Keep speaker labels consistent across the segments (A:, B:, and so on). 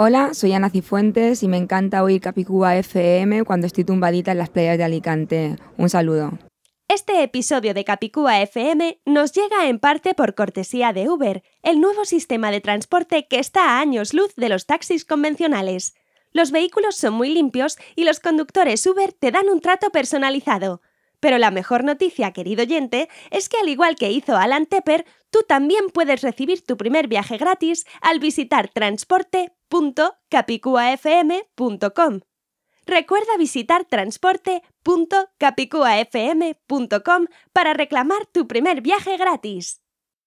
A: Hola, soy Ana Cifuentes y me encanta oír Capicúa FM cuando estoy tumbadita en las playas de Alicante. Un saludo.
B: Este episodio de Capicúa FM nos llega en parte por cortesía de Uber, el nuevo sistema de transporte que está a años luz de los taxis convencionales. Los vehículos son muy limpios y los conductores Uber te dan un trato personalizado. Pero la mejor noticia, querido oyente, es que al igual que hizo Alan Tepper, tú también puedes recibir tu primer viaje gratis al visitar transporte.capicuafm.com. Recuerda visitar transporte.capicuafm.com para reclamar tu primer viaje gratis.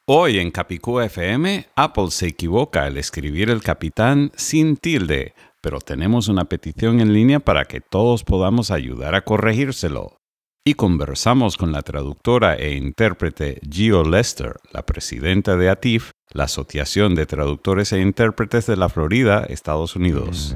C: Hoy en Capicúa FM, Apple se equivoca al escribir el capitán sin tilde, pero tenemos una petición en línea para que todos podamos ayudar a corregírselo y conversamos con la traductora e intérprete Gio Lester, la presidenta de ATIF, la Asociación de Traductores e Intérpretes de la Florida, Estados Unidos.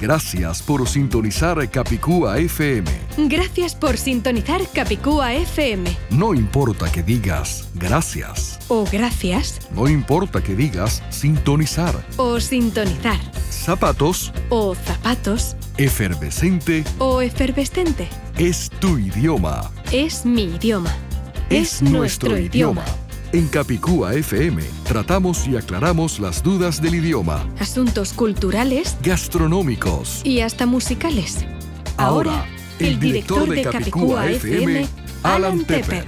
B: Gracias por sintonizar Capicúa FM
A: Gracias por sintonizar Capicúa FM.
B: No importa que digas gracias.
A: O gracias.
B: No importa que digas sintonizar.
A: O sintonizar.
B: Zapatos.
A: O zapatos.
B: Efervescente.
A: O efervescente.
B: Es tu idioma.
A: Es mi idioma. Es, nuestro, idioma.
B: En Capicúa FM tratamos y aclaramos las dudas del idioma,
A: asuntos culturales,
B: gastronómicos
A: y hasta musicales.
B: Ahora el director de Capicúa FM,
A: Alan Tepper.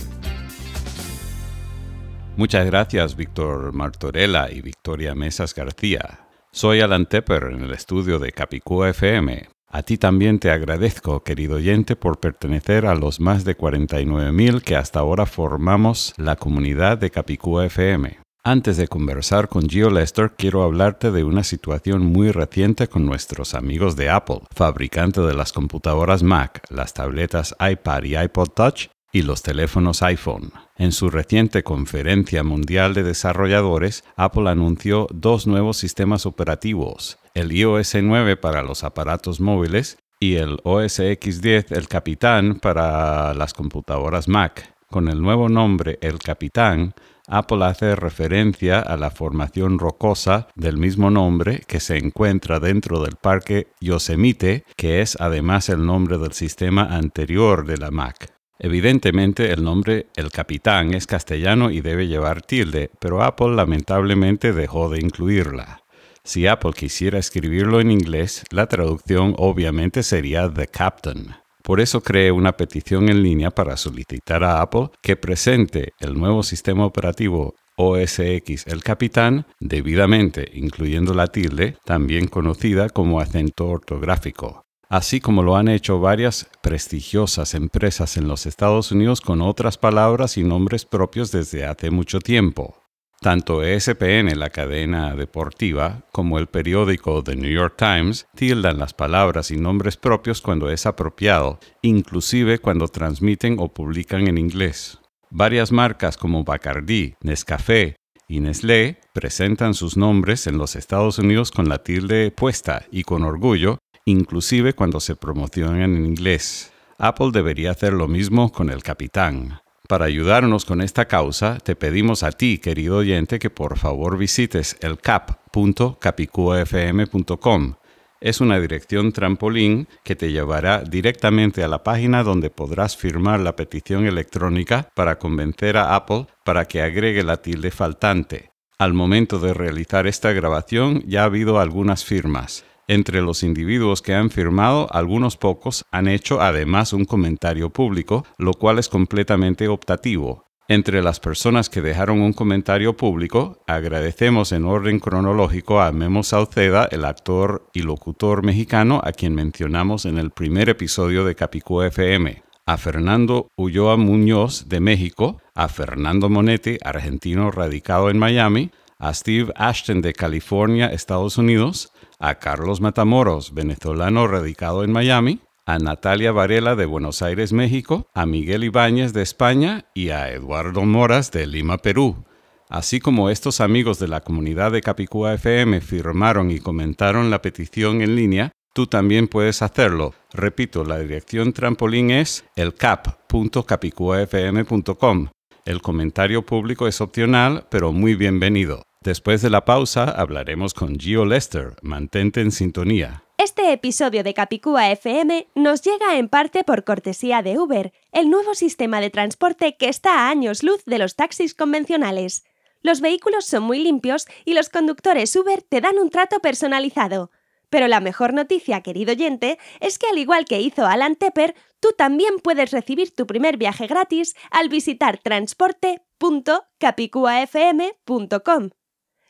C: Muchas gracias, Víctor Martorella y Victoria Mesas García. Soy Alan Tepper en el estudio de Capicúa FM. A ti también te agradezco, querido oyente, por pertenecer a los más de 49.000 que hasta ahora formamos la comunidad de Capicúa FM. Antes de conversar con Gio Lester, quiero hablarte de una situación muy reciente con nuestros amigos de Apple, fabricante de las computadoras Mac, las tabletas iPad y iPod Touch y los teléfonos iPhone. En su reciente conferencia mundial de desarrolladores, Apple anunció dos nuevos sistemas operativos, el iOS 9 para los aparatos móviles y el OS X10 el Capitán para las computadoras Mac. Con el nuevo nombre El Capitán, Apple hace referencia a la formación rocosa del mismo nombre que se encuentra dentro del parque Yosemite, que es además el nombre del sistema anterior de la Mac. Evidentemente el nombre El Capitán es castellano y debe llevar tilde, pero Apple lamentablemente dejó de incluirla. Si Apple quisiera escribirlo en inglés, la traducción obviamente sería The Captain. Por eso cree una petición en línea para solicitar a Apple que presente el nuevo sistema operativo OSX El Capitán, debidamente incluyendo la tilde, también conocida como acento ortográfico, así como lo han hecho varias prestigiosas empresas en los Estados Unidos con otras palabras y nombres propios desde hace mucho tiempo. Tanto ESPN, la cadena deportiva, como el periódico The New York Times tildan las palabras y nombres propios cuando es apropiado, inclusive cuando transmiten o publican en inglés. Varias marcas como Bacardi, Nescafé y Nestlé presentan sus nombres en los Estados Unidos con la tilde puesta y con orgullo, inclusive cuando se promocionan en inglés. Apple debería hacer lo mismo con el capitán. Para ayudarnos con esta causa, te pedimos a ti, querido oyente, que por favor visites el cap.capicuafm.com. Es una dirección trampolín que te llevará directamente a la página donde podrás firmar la petición electrónica para convencer a Apple para que agregue la tilde faltante. Al momento de realizar esta grabación ya ha habido algunas firmas. Entre los individuos que han firmado, algunos pocos han hecho además un comentario público, lo cual es completamente optativo. Entre las personas que dejaron un comentario público, agradecemos en orden cronológico a Memo Salceda, el actor y locutor mexicano a quien mencionamos en el primer episodio de Capicú FM, a Fernando Ulloa Muñoz de México, a Fernando Monetti, argentino radicado en Miami, a Steve Ashton de California, Estados Unidos, a Carlos Matamoros, venezolano radicado en Miami, a Natalia Varela de Buenos Aires, México, a Miguel Ibáñez de España y a Eduardo Moras de Lima, Perú. Así como estos amigos de la comunidad de Capicúa FM firmaron y comentaron la petición en línea, tú también puedes hacerlo. Repito, la dirección trampolín es elcap.capicuafm.com. El comentario público es opcional, pero muy bienvenido. Después de la pausa hablaremos con Gio Lester. Mantente en sintonía.
B: Este episodio de Capicúa FM nos llega en parte por cortesía de Uber, el nuevo sistema de transporte que está a años luz de los taxis convencionales. Los vehículos son muy limpios y los conductores Uber te dan un trato personalizado. Pero la mejor noticia, querido oyente, es que al igual que hizo Alan Tepper, tú también puedes recibir tu primer viaje gratis al visitar transporte.capicuafm.com.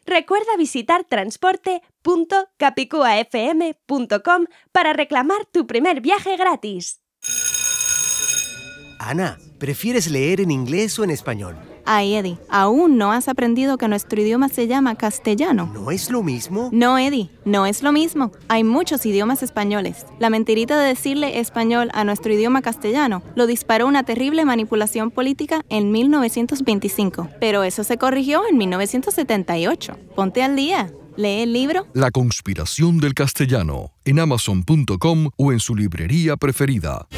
B: Recuerda visitar transporte.capicuafm.com para reclamar tu primer viaje gratis.
A: Ana, ¿prefieres leer en inglés o en español?
B: Ay, Eddie, aún no has aprendido que nuestro idioma se llama castellano.
A: ¿No es lo mismo?
B: No, Eddie, no es lo mismo. Hay muchos idiomas españoles. La mentirita de decirle español a nuestro idioma castellano lo disparó una terrible manipulación política en 1925. Pero eso se corrigió en 1978. Ponte al
A: día. Lee el libro
B: La conspiración del castellano en amazon.com o en su
C: librería preferida.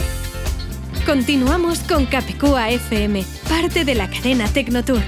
A: Continuamos con Capicúa FM, parte de la cadena Tecnotour.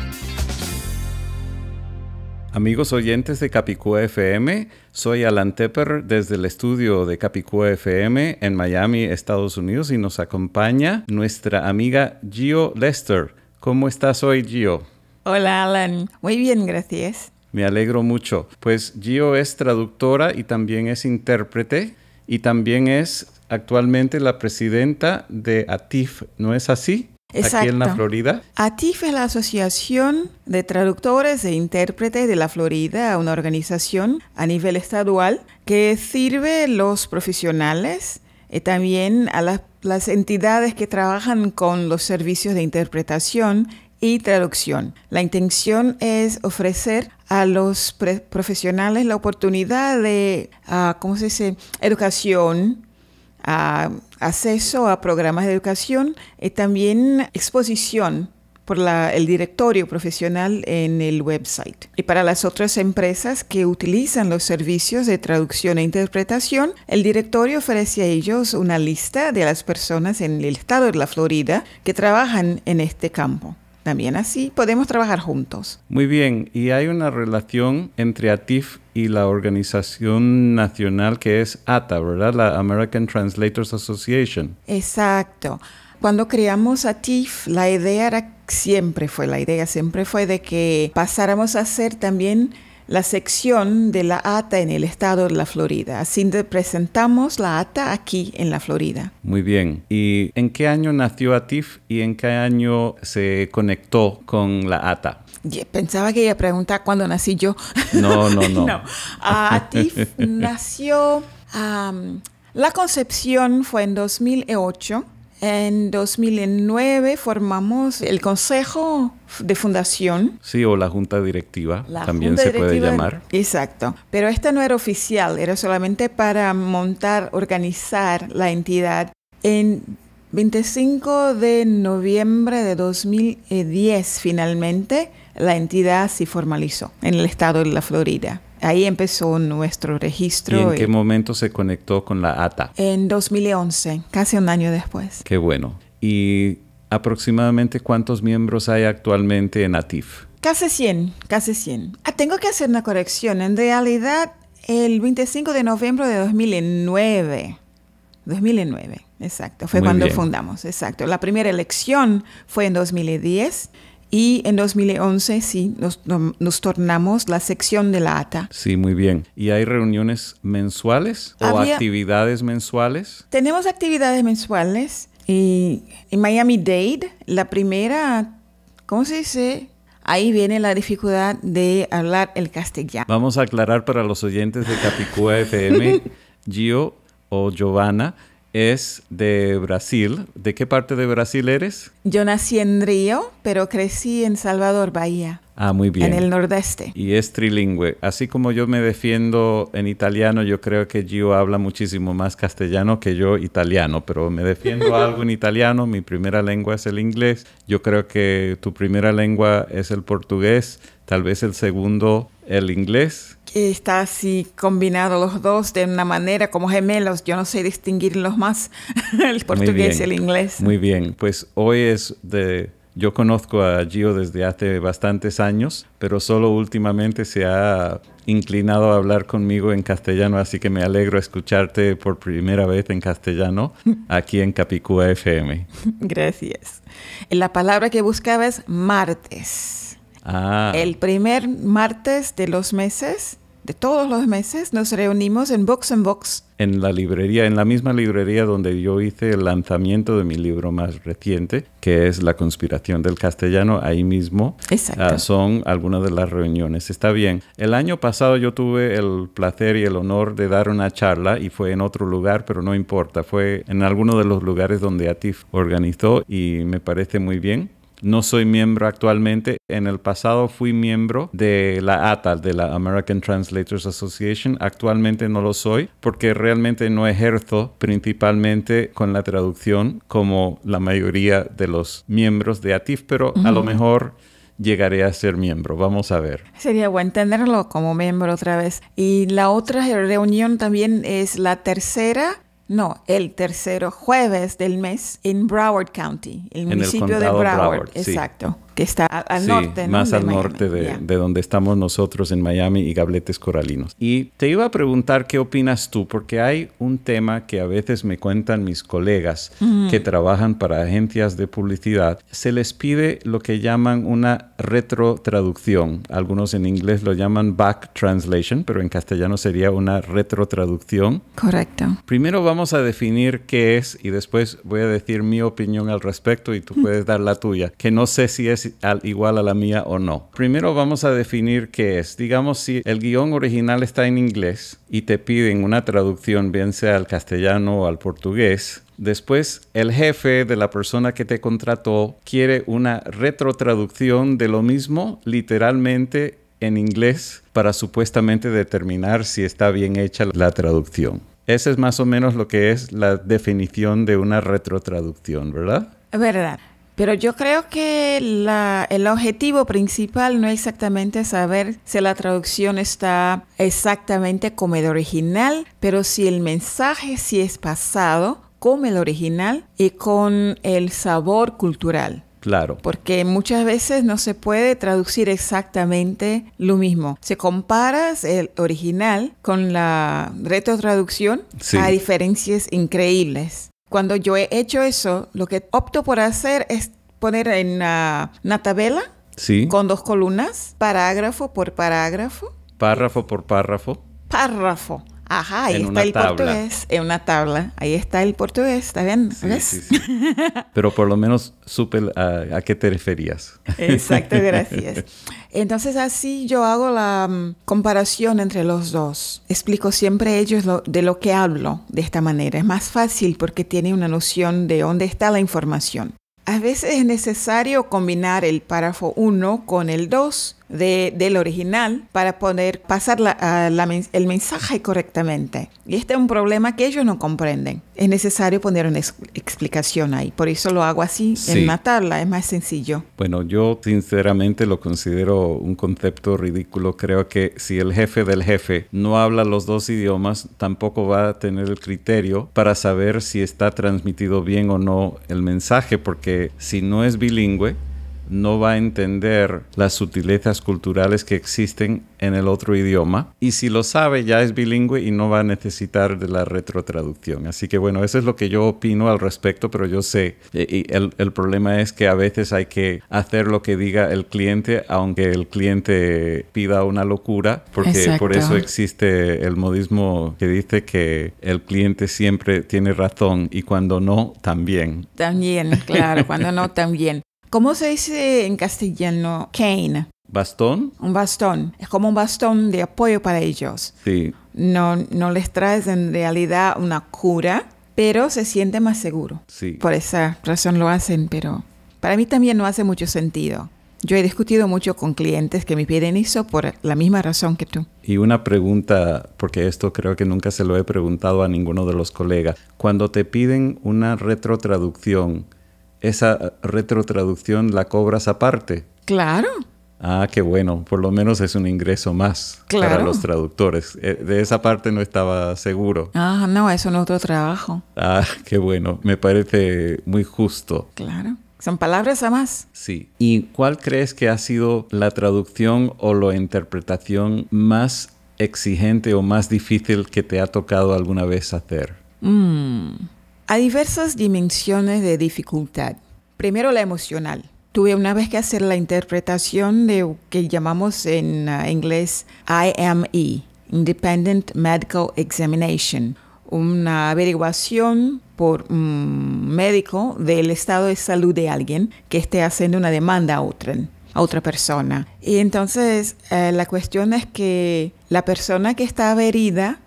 C: Amigos oyentes de Capicúa FM, soy Alan Tepper desde el estudio de Capicúa FM en Miami, Estados Unidos, y nos acompaña nuestra amiga Gio Lester. ¿Cómo estás hoy, Gio?
D: Hola, Alan. Muy bien, gracias.
C: Me alegro mucho. Pues Gio es traductora y también es intérprete y también es actualmente la presidenta de ATIF, ¿no es así? Aquí en la Florida.
D: ATIF es la Asociación de Traductores e Intérpretes de la Florida, una organización a nivel estadual que sirve a los profesionales y también a las, entidades que trabajan con los servicios de interpretación y traducción. La intención es ofrecer a los profesionales la oportunidad de, ah, ¿cómo se dice?, educación a acceso a programas de educación y eh, también exposición por el directorio profesional en el website. Y para las otras empresas que utilizan los servicios de traducción e interpretación, el directorio ofrece a ellos una lista de las personas en el estado de la Florida que trabajan en este campo. También así podemos trabajar juntos.
C: Muy bien, y hay una relación entre ATIF y la organización nacional que es ATA, ¿verdad? La American Translators Association.
D: Exacto. Cuando creamos ATIF, la idea era, siempre fue la idea, siempre fue de que pasáramos a ser también la sección de la ATA en el estado de la Florida. Así presentamos la ATA aquí en la Florida.
C: Muy bien. ¿Y en qué año nació ATIF y en qué año se conectó con la ATA?
D: Pensaba que a preguntar cuándo nací yo. No, no, no. Ah, ATIF nació... la concepción fue en 2008 en 2009 formamos el Consejo de Fundación.
C: Sí, o la Junta Directiva, también se puede llamar.
D: Exacto, pero esta no era oficial, era solamente para montar, organizar la entidad. En 25 de noviembre de 2010, finalmente, la entidad se formalizó en el estado de la Florida. Ahí empezó nuestro registro. ¿Y en qué
C: momento se conectó con la ATA?
D: En 2011, casi un año después.
C: Qué bueno. ¿Y aproximadamente cuántos miembros hay actualmente en ATIF?
D: Casi 100, casi 100. Ah, tengo que hacer una corrección. En realidad, el 25 de noviembre de 2009. 2009, exacto. Fue cuando fundamos, exacto. La primera elección fue en 2010 y en 2011 sí, nos, nos, tornamos la sección de la ATA.
C: Sí, muy bien. ¿Y hay reuniones mensuales o actividades mensuales?
D: Tenemos actividades mensuales. Y en Miami Dade, la primera, ¿cómo se dice? Ahí viene la dificultad de hablar el castellano.
C: Vamos a aclarar para los oyentes de Capicúa FM, Gio o Giovanna es de Brasil. ¿De qué parte de Brasil eres?
D: Yo nací en Río, pero crecí en Salvador, Bahía.
C: Ah, muy bien. En el
D: nordeste.
C: Y es trilingüe. Así como yo me defiendo en italiano, yo creo que Gio habla muchísimo más castellano que yo italiano, pero me defiendo algo en italiano. Mi primera lengua es el inglés. Yo creo que tu primera lengua es el portugués, tal vez el segundo el inglés
D: está así combinado los dos de una manera como gemelos. Yo no sé distinguir los más, el portugués y el inglés.
C: Muy bien, pues hoy es de... Yo conozco a Gio desde hace bastantes años, pero solo últimamente se ha inclinado a hablar conmigo en castellano, así que me alegro de escucharte por primera vez en castellano aquí en Capicúa FM.
D: Gracias. La palabra que buscaba es martes.
C: Ah. El
D: primer martes de los meses de todos los meses nos reunimos en Box and Box.
C: En la librería, en la misma librería donde yo hice el lanzamiento de mi libro más reciente, que es La conspiración del castellano, ahí mismo ah, son algunas de las reuniones. Está bien. El año pasado yo tuve el placer y el honor de dar una charla y fue en otro lugar, pero no importa, fue en alguno de los lugares donde Atif organizó y me parece muy bien. No soy miembro actualmente. En el pasado fui miembro de la ATA, de la American Translators Association. Actualmente no lo soy porque realmente no ejerzo principalmente con la traducción como la mayoría de los miembros de ATIF, pero a lo mejor llegaré a ser miembro. Vamos a ver.
D: Sería bueno tenerlo como miembro otra vez. Y la otra reunión también es la tercera no, el tercero jueves del mes en Broward County, el municipio de Broward. exacto que está al norte. Más al norte de,
C: donde estamos nosotros en Miami y Gabletes Coralinos. Y te iba a preguntar qué opinas tú, porque hay un tema que a veces me cuentan mis colegas que trabajan para agencias de publicidad. Se les pide lo que llaman una retrotraducción. Algunos en inglés lo llaman back translation, pero en castellano sería una retrotraducción. Correcto. Primero vamos a definir qué es y después voy a decir mi opinión al respecto y tú puedes dar la tuya, que no sé si es al igual a la mía o no. Primero vamos a definir qué es. Digamos si el guión original está en inglés y te piden una traducción, bien sea al castellano o al portugués, Después, el jefe de la persona que te contrató quiere una retrotraducción de lo mismo, literalmente en inglés, para supuestamente determinar si está bien hecha la traducción. Esa es más o menos lo que es la definición de una retrotraducción, ¿verdad?
D: Verdad. Pero yo creo que el objetivo principal no es exactamente saber si la traducción está exactamente como el original, pero si el mensaje sí es pasado como el original y con el sabor cultural. Claro. Porque muchas veces no se puede traducir exactamente lo mismo. Si comparas el original con la retrotraducción, hay diferencias increíbles. Cuando yo he hecho eso, lo que opto por hacer es poner en ah, una tabela con dos columnas, parágrafo por parágrafo.
C: Párrafo por párrafo.
D: Párrafo. Ajá, ahí está el portugués, en una tabla. Ahí está el portugués, ¿está bien?
C: Pero por lo menos supe a, qué te referías.
D: Exacto, gracias. Entonces así yo hago la mm, comparación entre los dos. Explico siempre a ellos de lo que hablo de esta manera. Es más fácil porque tiene una noción de dónde está la información. A veces es necesario combinar el párrafo 1 con el 2 del original para poder pasar el mensaje correctamente. Y este es un problema que ellos no comprenden. Es necesario poner una explicación ahí. Por eso lo hago así en matarla. Es más sencillo.
C: Bueno, yo sinceramente lo considero un concepto ridículo. Creo que si el jefe del jefe no habla los dos idiomas, tampoco va a tener el criterio para saber si está transmitido bien o no el mensaje, porque si no es bilingüe, no va a entender las sutilezas culturales que existen en el otro idioma. Y si lo sabe, ya es bilingüe y no va a necesitar de la retrotraducción. Así que bueno, eso es lo que yo opino al respecto, pero yo sé, eh, y el, problema es que a veces hay que hacer lo que diga el cliente, aunque el cliente pida una locura, porque por eso existe el modismo que dice que el cliente siempre tiene razón y cuando no, también.
D: También, claro, cuando no, también. ¿Cómo se dice en castellano cane?
C: ¿Bastón?
D: Un bastón. Es como un bastón de apoyo para ellos. Sí. No, no les traes en realidad una cura, pero se siente más seguro. Sí. Por esa razón lo hacen, pero para mí también no hace mucho sentido. Yo he discutido mucho con clientes que me piden eso por la misma razón que tú.
C: Y una pregunta, porque esto creo que nunca se lo he preguntado a ninguno de los colegas. Cuando te piden una retrotraducción, esa retrotraducción la cobras aparte. Claro. Ah, qué bueno, por lo menos es un ingreso más para los traductores. Eh, de esa parte no estaba seguro.
D: Ah, no, es un otro trabajo.
C: Ah, qué bueno, me parece muy justo. Claro.
D: Son palabras a más.
C: Sí. ¿Y cuál crees que ha sido la traducción o la interpretación más exigente o más difícil que te ha tocado alguna vez hacer?
D: Mm. Hay diversas dimensiones de dificultad. Primero la emocional. Tuve una vez que hacer la interpretación de lo que llamamos en ah, inglés IME, Independent Medical Examination, una averiguación por un mm, médico del estado de salud de alguien que esté haciendo una demanda a otra, a otra persona. Y entonces eh, la cuestión es que la persona que estaba herida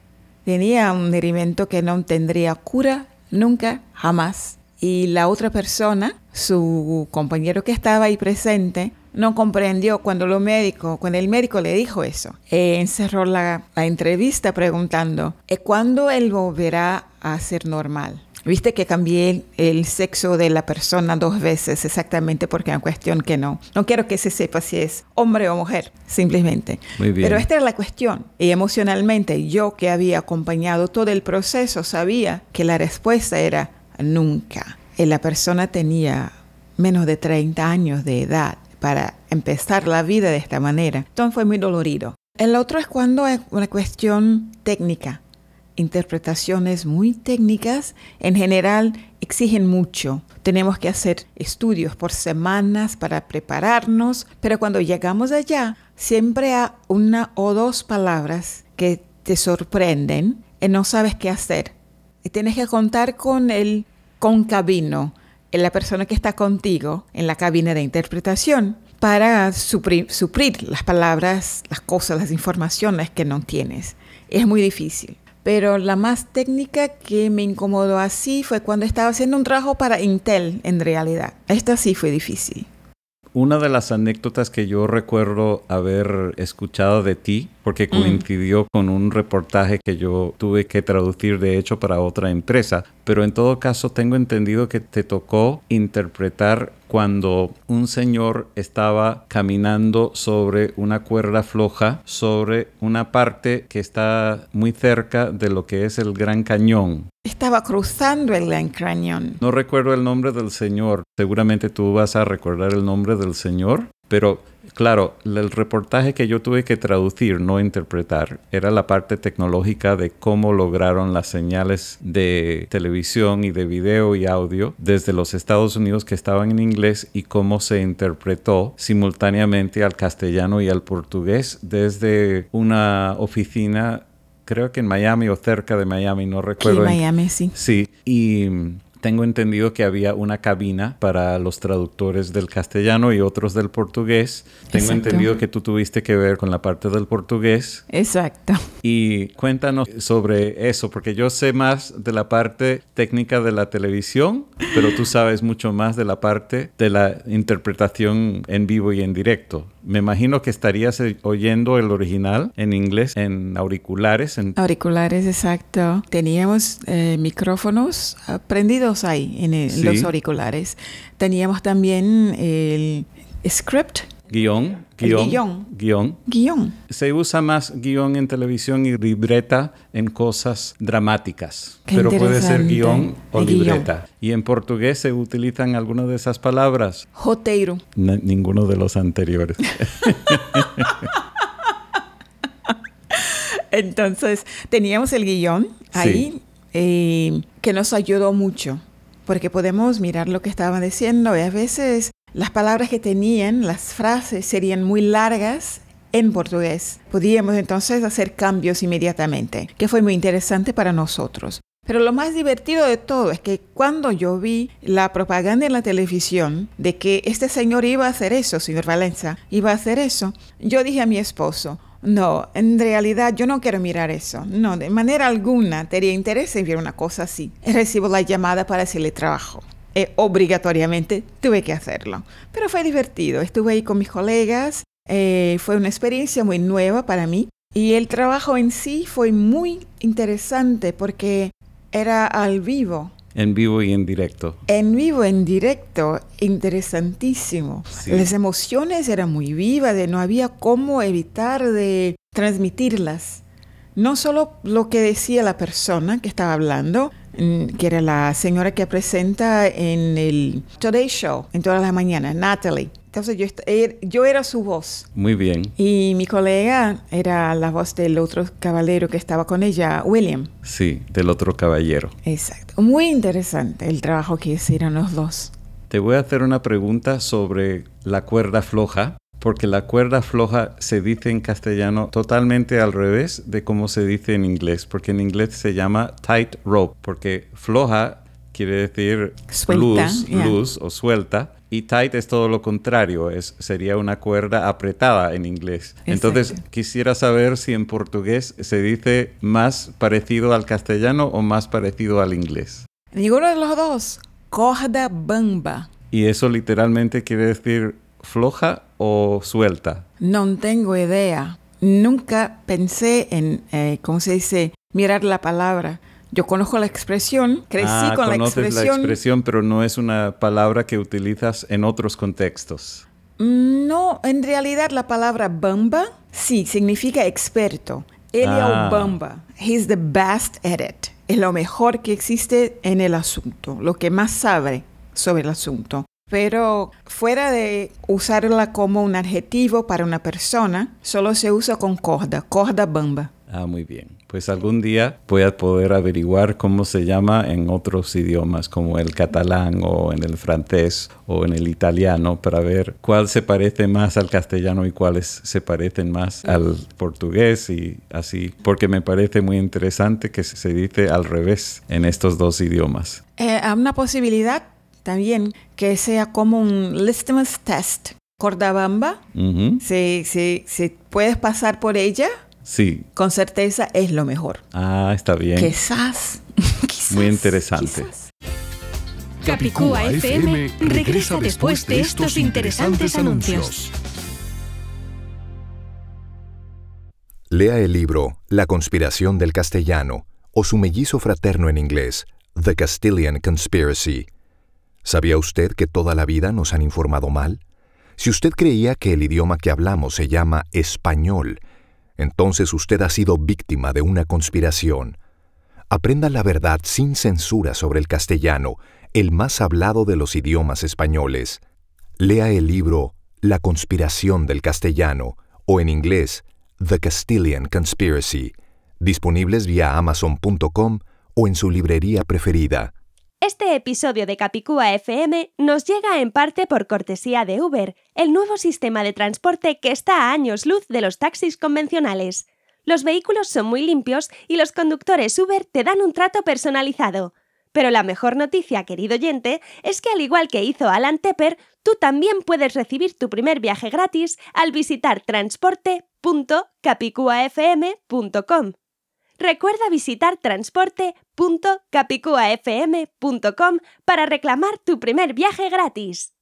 D: tenía un herimento que no tendría cura nunca, jamás. Y la otra persona, su compañero que estaba ahí presente, no comprendió cuando lo médico, cuando el médico le dijo eso. Eh, encerró la, la, entrevista preguntando, ¿Eh, ¿cuándo él volverá a ser normal? Viste que cambié el, sexo de la persona dos veces exactamente porque es una cuestión que no. No quiero que se sepa si es hombre o mujer, simplemente. Muy bien. Pero esta era la cuestión. Y emocionalmente yo que había acompañado todo el proceso sabía que la respuesta era nunca. Y la persona tenía menos de 30 años de edad para empezar la vida de esta manera. Entonces fue muy dolorido. El otro es cuando es una cuestión técnica interpretaciones muy técnicas, en general exigen mucho. Tenemos que hacer estudios por semanas para prepararnos, pero cuando llegamos allá, siempre hay una o dos palabras que te sorprenden y eh, no sabes qué hacer. Y tienes que contar con el concabino, eh, la persona que está contigo en la cabina de interpretación, para suprir las palabras, las cosas, las informaciones que no tienes. Es muy difícil. Pero la más técnica que me incomodó así fue cuando estaba haciendo un trabajo para Intel, en realidad. Esto sí fue difícil. Una
C: de las anécdotas que yo recuerdo haber escuchado de ti porque mm. coincidió con un reportaje que yo tuve que traducir de hecho para otra empresa. Pero en todo caso tengo entendido que te tocó interpretar cuando un señor estaba caminando sobre una cuerda floja, sobre una parte que está muy cerca de lo que es el Gran Cañón.
D: Estaba cruzando el Gran Cañón.
C: No recuerdo el nombre del señor. Seguramente tú vas a recordar el nombre del señor, pero Claro, el reportaje que yo tuve que traducir, no interpretar, era la parte tecnológica de cómo lograron las señales de televisión y de video y audio desde los Estados Unidos que estaban en inglés y cómo se interpretó simultáneamente al castellano y al portugués desde una oficina creo que en Miami o cerca de Miami, no recuerdo. en Miami, sí. Sí, y tengo entendido que había una cabina para los traductores del castellano y otros del portugués. Tengo entendido que tú tuviste que ver con la parte del portugués.
D: Exacto.
C: Y cuéntanos sobre eso, porque yo sé más de la parte técnica de la televisión, pero tú sabes mucho más de la parte de la interpretación en vivo y en directo. Me imagino que estarías eh, oyendo el original en inglés, en auriculares.
D: Auriculares, exacto. Teníamos eh, micrófonos prendidos ahí en, los auriculares. Teníamos también el script
C: Guión, guión, guión, guión, Se usa más guión en televisión y libreta en cosas dramáticas, pero puede ser guión o libreta. Y en portugués se utilizan algunas de esas palabras.
D: Joteiro.
C: ninguno de los anteriores.
D: Entonces, teníamos el guión ahí eh, que nos ayudó mucho porque podemos mirar lo que estaba diciendo y a veces las palabras que tenían, las frases, serían muy largas en portugués. Podíamos entonces hacer cambios inmediatamente, que fue muy interesante para nosotros. Pero lo más divertido de todo es que cuando yo vi la propaganda en la televisión de que este señor iba a hacer eso, señor Valenza, iba a hacer eso, yo dije a mi esposo, no, en realidad yo no quiero mirar eso. No, de manera alguna tenía interés en ver una cosa así. Recibo la llamada para hacerle trabajo. Eh, obligatoriamente tuve que hacerlo. Pero fue divertido, estuve ahí con mis colegas, eh, fue una experiencia muy nueva para mí y el trabajo en sí fue muy interesante porque era al vivo.
C: En vivo y en directo.
D: En vivo, en directo, interesantísimo. Las emociones eran muy vivas, de no había cómo evitar de transmitirlas. No solo lo que decía la persona que estaba hablando, Mm, que era la señora que presenta en el Today Show, en todas las mañanas, Natalie. Entonces yo, er, yo era su voz. Muy bien. Y mi colega era la voz del otro caballero que estaba con ella, William.
C: Sí, del otro caballero.
D: Exacto. Muy interesante el trabajo que hicieron los dos.
C: Te voy a hacer una pregunta sobre la cuerda floja porque la cuerda floja se dice en castellano totalmente al revés de cómo se dice en inglés, porque en inglés se llama tight rope, porque floja quiere decir suelta, luz, o suelta. Y tight es todo lo contrario, es, sería una cuerda apretada en inglés. Entonces, quisiera saber si en portugués se dice más parecido al castellano o más parecido al inglés.
D: Ninguno de los dos, corda bamba.
C: ¿Y eso literalmente quiere decir floja o suelta?
D: No tengo idea. Nunca pensé en, eh, ¿cómo se dice? Mirar la palabra. Yo conozco la expresión, crecí ah, con la expresión. la expresión,
C: pero no es una palabra que utilizas en otros contextos.
D: Mm, no, en realidad la palabra bamba sí significa experto. Él un ah. bamba. He's the best at it. Es lo mejor que existe en el asunto, lo que más sabe sobre el asunto. Pero fuera de usarla como un adjetivo para una persona, solo se usa con corda, corda bamba.
C: Ah, muy bien. Pues algún día voy a poder averiguar cómo se llama en otros idiomas, como el catalán o en el francés o en el italiano, para ver cuál se parece más al castellano y cuáles se parecen más al portugués y así, porque me parece muy interesante que se dice al revés en estos dos idiomas.
D: Eh, ¿Hay una posibilidad también, que sea como un litmus test. Cordabamba, Bamba, si, puedes pasar por ella, sí. con certeza es lo mejor.
C: Ah, está bien.
D: Quizás.
C: quizás Muy interesante.
D: Capicúa FM regresa después de estos interesantes anuncios.
A: Lea el libro La conspiración del castellano o su mellizo fraterno en inglés, The Castilian Conspiracy ¿Sabía usted que toda la vida nos han informado mal? Si usted creía que el idioma que hablamos se llama español, entonces usted ha sido víctima de una conspiración. Aprenda la verdad sin censura sobre el castellano, el más hablado de los idiomas españoles. Lea el libro La conspiración del castellano, o en inglés, The Castilian Conspiracy, disponibles vía amazon.com o en su librería preferida.
B: Este episodio de Capicúa FM nos llega en parte por cortesía de Uber, el nuevo sistema de transporte que está a años luz de los taxis convencionales. Los vehículos son muy limpios y los conductores Uber te dan un trato personalizado. Pero la mejor noticia, querido oyente, es que al igual que hizo Alan Tepper, tú también puedes recibir tu primer viaje gratis al visitar transporte.capicuafm.com. Recuerda visitar transporte.capicuafm.com para reclamar tu primer viaje gratis.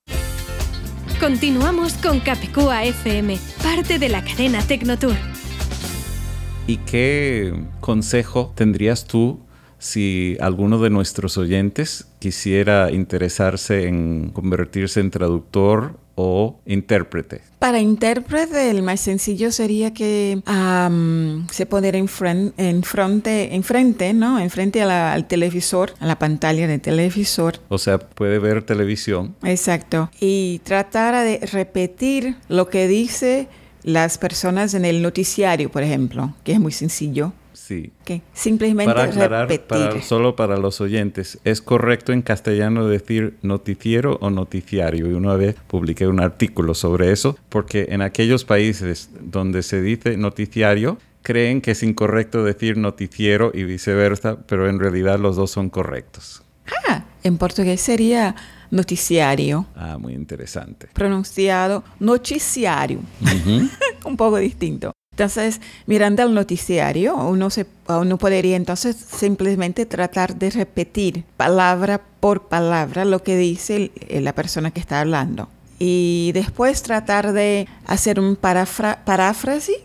B: Continuamos con
A: Capicúa FM, parte de la cadena Tecnotour.
C: ¿Y qué consejo tendrías tú si alguno de nuestros oyentes quisiera interesarse en convertirse en traductor o intérprete?
D: Para intérprete, el más sencillo sería que se poner en, en, en ¿no? Enfrente al televisor, a la pantalla del televisor.
C: O sea, puede ver televisión.
D: Exacto. Y tratar de repetir lo que dice las personas en el noticiario, por ejemplo, que es muy sencillo. Sí. Simplemente para aclarar, repetir. Para,
C: solo para los oyentes, es correcto en castellano decir noticiero o noticiario. Y una vez publiqué un artículo sobre eso, porque en aquellos países donde se dice noticiario, creen que es incorrecto decir noticiero y viceversa, pero en realidad los dos son correctos.
D: Ah, en portugués sería noticiario.
C: Ah, muy interesante.
D: Pronunciado noticiario. Un poco distinto. Entonces, mirando el noticiario, uno, se, uno podría entonces simplemente tratar de repetir palabra por palabra lo que dice eh, la persona que está hablando. Y después tratar de hacer un paráfrasis,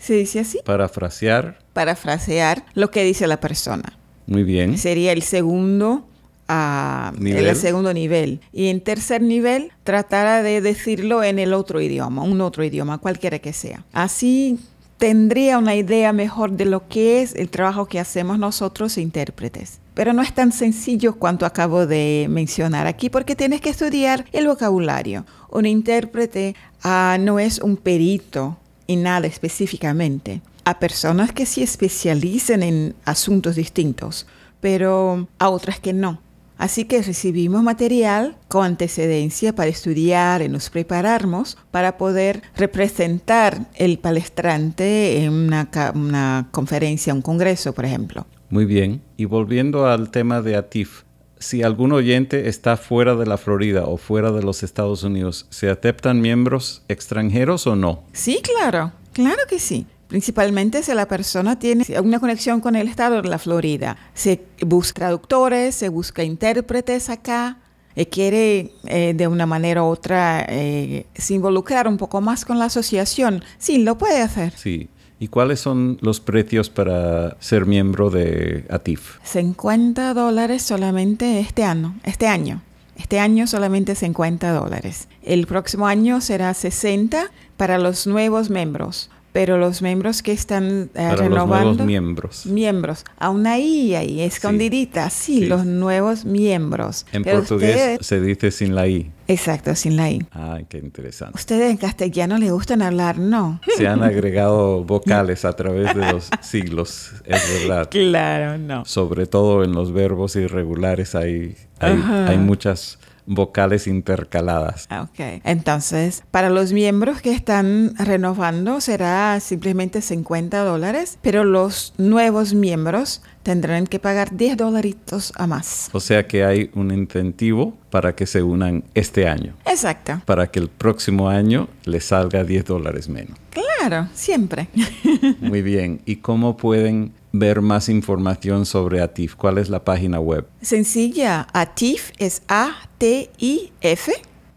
D: ¿se dice así?
C: Parafrasear.
D: Parafrasear lo que dice la persona. Muy bien. Sería el segundo a el segundo nivel y en tercer nivel tratara de decirlo en el otro idioma, un otro idioma, cualquiera que sea. Así tendría una idea mejor de lo que es el trabajo que hacemos nosotros e intérpretes. Pero no es tan sencillo cuanto acabo de mencionar aquí porque tienes que estudiar el vocabulario. Un intérprete ah, no es un perito en nada específicamente. A personas que sí especialicen en asuntos distintos, pero a otras que no. Así que recibimos material con antecedencia para estudiar y nos preparamos para poder representar el palestrante en una, una conferencia, un congreso, por ejemplo.
C: Muy bien. Y volviendo al tema de ATIF, si algún oyente está fuera de la Florida o fuera de los Estados Unidos, ¿se aceptan miembros extranjeros o no?
D: Sí, claro. Claro que sí. Principalmente si la persona tiene una conexión con el estado de la Florida. Se busca traductores, se busca intérpretes acá, eh, quiere eh, de una manera u otra eh, se involucrar un poco más con la asociación. Sí, lo puede hacer.
C: Sí. ¿Y cuáles son los precios para ser miembro de ATIF?
D: 50 dólares solamente este año. Este año. Este año solamente 50 dólares. El próximo año será 60 para los nuevos miembros pero los miembros que están eh, renovando. Los nuevos miembros. Miembros. Aún ahí, ahí, escondidita. Sí, los nuevos miembros. En portugués se
C: dice sin la I.
D: Exacto, sin la I.
C: Ah, qué interesante.
D: Ustedes en castellano les gustan hablar, ¿no? Se han
C: agregado vocales a través de los siglos, es verdad. Claro, no. Sobre todo en los verbos irregulares hay, hay, hay muchas vocales intercaladas. Ah,
D: ok. Entonces, para los miembros que están renovando será simplemente 50 dólares, pero los nuevos miembros tendrán que pagar 10 dolaritos a más.
C: O sea que hay un incentivo para que se unan este año. Exacto. Para que el próximo año les salga 10 dólares menos.
D: Claro, siempre.
C: Muy bien. ¿Y cómo pueden ver más información sobre ATIF? ¿Cuál es la página web?
D: Sencilla, ATIF es A-T-I-F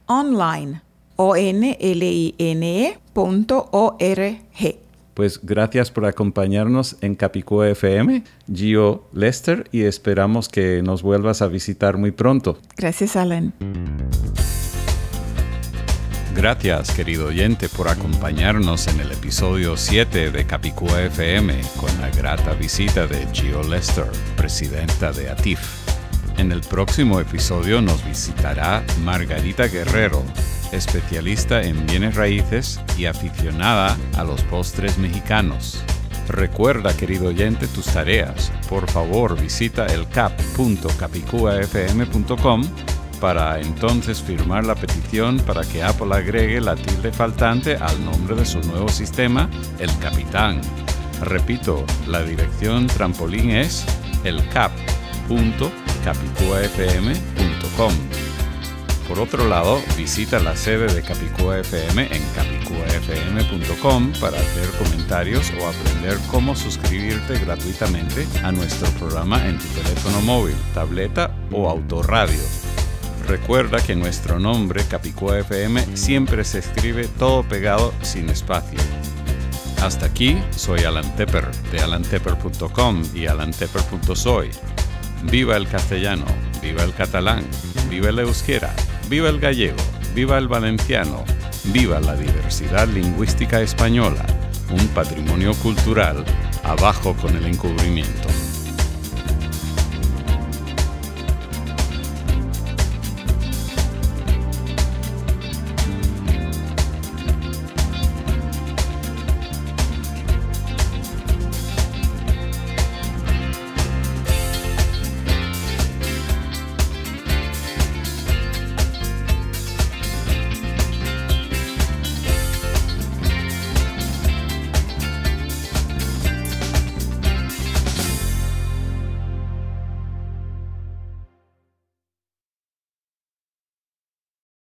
D: online, O-N-L-I-N-E punto o r
C: Pues gracias por acompañarnos en Capicúa FM, Gio Lester, y esperamos que nos vuelvas a visitar muy pronto.
D: Gracias, Alan.
C: Gracias, querido oyente, por acompañarnos en el episodio 7 de Capicúa FM con la grata visita de Gio Lester, presidenta de ATIF. En el próximo episodio nos visitará Margarita Guerrero, especialista en bienes raíces y aficionada a los postres mexicanos. Recuerda, querido oyente, tus tareas. Por favor, visita el para entonces firmar la petición para que Apple agregue la tilde faltante al nombre de su nuevo sistema, el Capitán. Repito, la dirección trampolín es elcap.capicuafm.com. Por otro lado, visita la sede de Capicuafm en capicuafm.com para hacer comentarios o aprender cómo suscribirte gratuitamente a nuestro programa en tu teléfono móvil, tableta o autorradio. Recuerda que nuestro nombre, Capicua FM, siempre se escribe todo pegado sin espacio. Hasta aquí soy Alan Tepper de alantepper.com y alantepper.soy. Viva el castellano, viva el catalán, viva el euskera, viva el gallego, viva el valenciano, viva la diversidad lingüística española, un patrimonio cultural abajo con el encubrimiento.